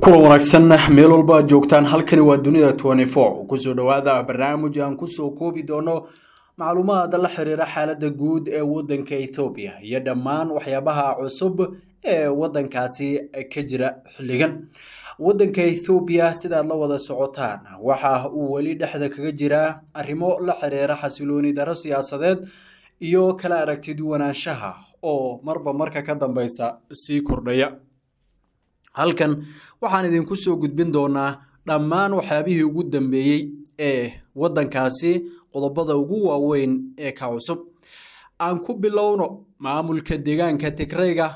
kulan wanaagsan meel walba aad joogtaan halkani waa dunida kusoo dhawaada barnaamij aan kusoo koobi doono macluumaad la xiriira xaalada guud ee wadanka ethoobiya iyo dhammaan waxyaabaha cusub ee wadankaasi ka jira xilligan wadanka ethoobiya sidaad la wada socotaan waxa uu weli dhexda kaga jiraa arrimo la xiriira xasilooni daro siyaasadeed iyo kala aragti duwanaanshaha oo marba marka ka dambeysa sii kordhaya halkan waxaan idinku soo gudbin doonaa dhammaan waxyaabihii ugu dambeeyey ee waddankaasi qodobada ugu waaweyn ee ka cusub aan ku bilowno maamulka deegaanka tigrayga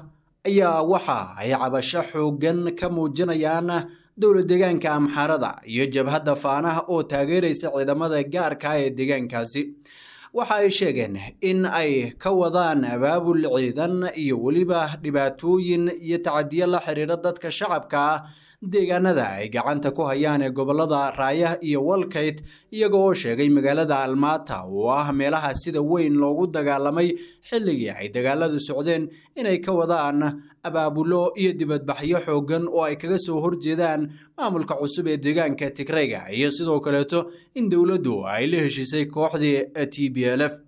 ayaa waxa ay cabasho xooggan ka muujinayaan dowla deegaanka amxaarada iyo jabhadda faanaha oo taageeraysa ciidamada gaarka ah ee deegaankaasi waxa ay sheegeen in ay ka wadaan abaabul ciidan iyo weliba dhibaatooyin iyo tacadiyo la xidhiidha dadka shacabka deegaanada ay gacanta ku hayaan ee gobolada raayah iyo walkayt iyaga oo sheegay magaalada almaata oo ah meelaha sida weyn loogu dagaalamay xilligii ay dagaaladu socdeen inay ka wadaan abaabulo iyo dibadbaxyo xooggan oo ay kaga soo horjeedaan maamulka cusub ee deegaanka tigrayga iyo sidoo kaleeto in dowladdu ay la heshiisay kooxdii t b l f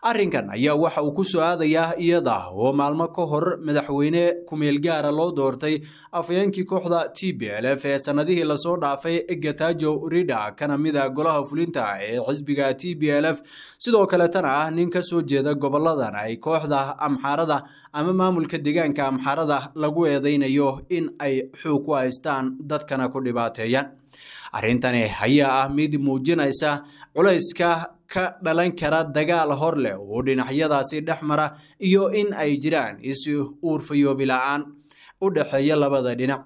arrinkan ayaa waxa uu ku soo aadayaa iyada oo maalmo ka hor madaxweyne kumeelgaara loo doortay afayeenkii kooxda t b l f ee sannadihii lasoo dhaafay gatajo rida kana mida ah golaha fulinta ee xisbiga t b l f sidoo kaleetana ah nin ka soo jeeda gobolladan ay kooxda amxaarada ama maamulka deegaanka amxaarada lagu eedaynayo in ay xuug ku haystaan dadkana ku dhibaateeyan arrintani ayaa ah mid muujinaysa culayska ka dhalan kara dagaal hor leh oo dhinacyadaasi dhex mara iyo in ay jiraan is uurfayoobi la'aan u dhexeeya labada dhinac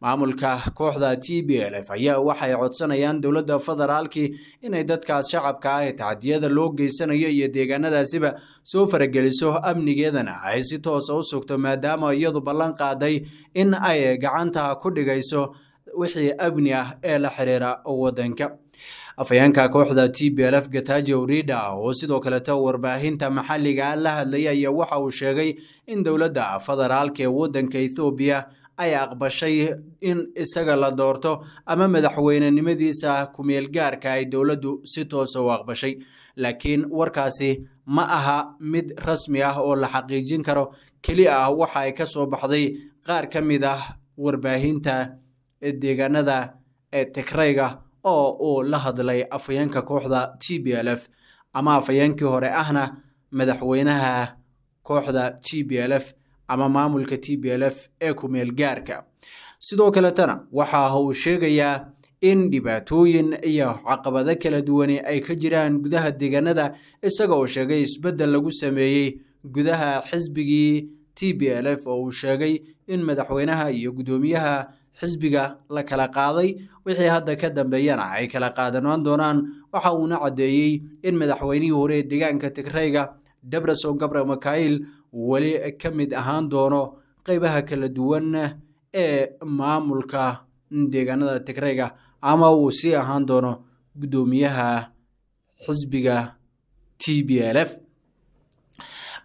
maamulka kooxda t b l f ayaa waxay codsanayaan dowladda federaalkii inay dadkaas shacabka ah ee tacadiyada loo geysanayo iyo deegaanadaasiba soo farageliso amnigeedana ay si toosa ah u sugto maadaama iyadu ballan qaaday in ay gacanta ku dhigayso wixii amni ah ee la xiriira wadanka afhayeenka kooxda t b lf gatajo rida oo sidoo kaleta warbaahinta maxalliga ah la hadlaya ayaa waxa uu sheegay in dowladda federaalka ee waddanka ethoobiya ay aqbashay in isaga la doorto ama madaxweynenimadiisa kumeelgaarka ay dowladdu si toosa ah u aqbashay laakiin warkaasi ma aha mid rasmi ah oo la xaqiijin karo keli ah waxa ay ka soo baxday qaar ka mid ah warbaahinta ee deegaanada ee tigrayga oo uu la hadlay afhayeenka kooxda t b l f ama afhayeenkii hore ahna madaxweynaha kooxda t b l f ama maamulka t b l f ee kumeel gaarka sidoo kaletana waxa uu sheegayaa in dhibaatooyin iyo caqabado kala duwani ay ka jiraan gudaha deegaanada isaga oo sheegay isbeddel lagu sameeyey gudaha xisbigii t b l f oo uu sheegay in madaxweynaha iyo gudoomiyaha xisbiga la kala qaaday wixii hadda ka dambeeyana ay kala qaadanaan doonaan waxa uuna caddeeyey in madaxweynihii hore ee deegaanka tigreyga debretson gabre mikail weli ka mid ahaan doono qeybaha kala duwan ee maamulka deegaanada tigreyga ama uu sii ahaan doono guddoomiyaha xisbiga t b l f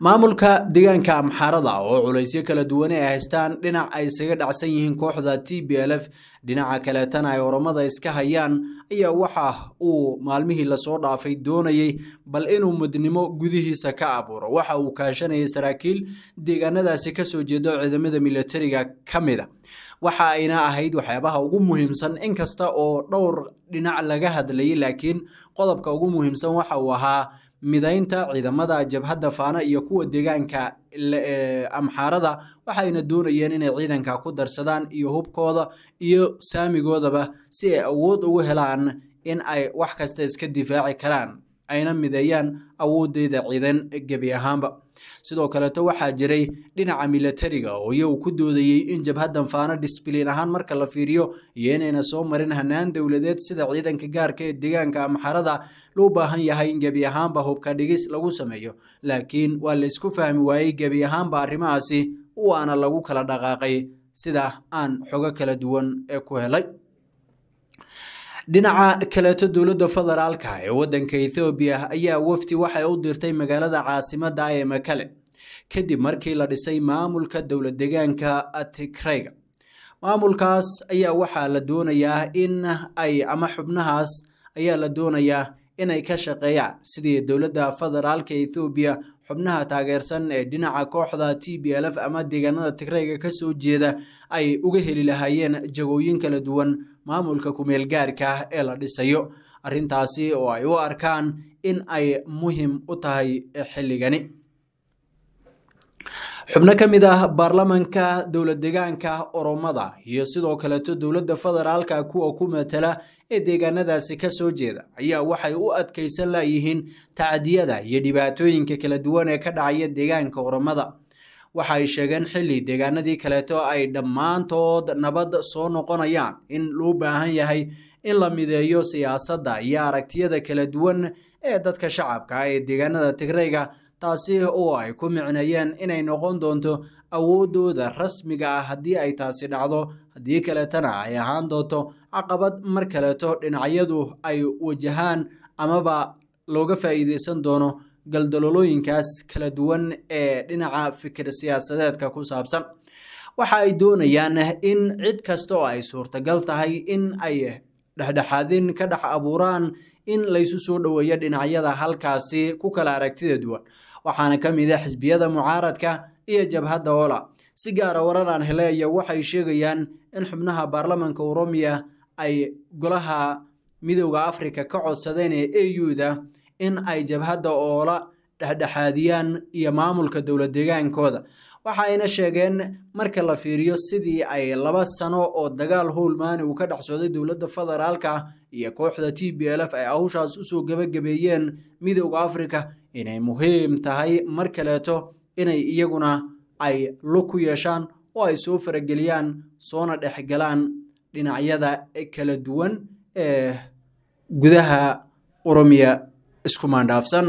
maamulka deegaanka amxaarada oo culaysyo kala duwan ay haystaan dhinac ay isaga dhacsan yihiin kooxda t b l f dhinaca kaleetana ay oramada iska hayaan ayaa waxa uu maalmihii lasoo dhaafay doonayay bal inuu midnimo gudihiisa ka abuuro waxa uu kaashanayay saraakiil deegaanadaasi kasoo jeedo ciidamada milatariga ka mida ah. waxa ayna ahayd waxyaabaha ugu muhiimsan inkasta oo dhowr dhinac laga hadlayay laakiin qodobka ugu muhiimsan waxa uu ahaa midaynta ciidamada jabhadda faana iyo kuwa deegaanka e, amxaarada waxayna doonayeen inay ciidanka ku darsadaan iyo hubkooda iyo saamigoodaba si ay awood ugu helaan in ay wax kasta iska difaaci karaan ayna mideeyaan awoodeyda ciidan gebi ahaanba sidoo kaleeto waxaa jiray dhinaca milatariga oo iyagu ku doodayey in jabhaddan faano disbiliin ahaan marka la fiiriyo iyo inayna soo marin hanaan dowladeed sida ciidanka gaarka ee deegaanka ama xarada loo baahan yahay in gebi ahaanba hubka dhigis lagu sameeyo laakiin waa la isku fahmi waayey gebi ahaanba arrimahaasi waana lagu kala dhaqaaqay sida aan xogo kala duwan ee ku helay dhinaca kaleeto dowladda federaalka ee waddanka ethoobiya ayaa wafdi waxay u dirtay magaalada caasimadda ee makale kadib markii la dhisay maamulka dowlad deegaanka tigrayga maamulkaas ayaa waxaa la doonayaa in ay ama xubnahaas ayaa la doonayaa inay ka shaqeeyaan sidii dowladda federaalka ethoobiya xubnaha taageersan ee dhinaca kooxda t b l f ama deegaanada tigrayga kasoo jeeda ay uga heli lahaayeen jagooyin kala duwan maamulka kumeelgaarka ah ee la dhisayo arrintaasi oo ay u arkaan in ay muhim u tahay xilligani xubno ka mid ah baarlamanka dowlad deegaanka oromada iyo sidoo kaleeto dowladda federaalka kuwa ku matala ee deegaanadaasi ka soo jeeda ayaa waxay u adkaysan laayihiin tacdiyada iyo dhibaatooyinka kala duwan ee ka dhacaya deegaanka oromada waxa ay sheegeen xilli deegaanadii kaleeto ay dhammaantood nabad soo noqonayaan in loo baahan yahay in la mideeyo siyaasadda iyo aragtiyada kala duwan ee dadka shacabka ee deegaanada tigreyga taasi oo ay ku micneeyeen inay noqon doonto awooddooda rasmiga ah haddii ay taasi dhacdo haddii kaleetana ay ahaan doonto caqabad mar kaleeto dhinacyadu ay wajahaan amaba looga faa'iideysan doono galdaloolooyinkaas kala duwan ee dhinaca fikir siyaasadeedka ku saabsan waxa ay doonayaan in cid kasta oo ay suurtagal tahay in ay dhexdhexaadin ka dhex abuuraan in laysu soo dhoweeyo dhinacyada halkaasi ku kala aragtida duwan waxaana ka mid a ah xisbiyada mucaaradka iyo jabhadda oola si gaara warar aan helaya waxay sheegayaan in xubnaha baarlamanka oroomiya ay golaha midowda afrika ka codsadeen ee auda in ay jabhadda oola dhexdhexaadiyaan iyo maamulka dowla deegaankooda waxa ayna sheegeen marka la fiiriyo sidii ay laba sano oo dagaal howlmaani uu ka dhex socday dowladda federaalka iyo kooxda t b l f ay hawshaas usoo gabagabeeyeen midowda afrika inay muhiim tahay mar kaleeto inay iyaguna ay lug ku yeeshaan oo ay soo farageliyaan soona dhexgalaan dhinacyada kala duwan ee gudaha oromiya maandhaafsan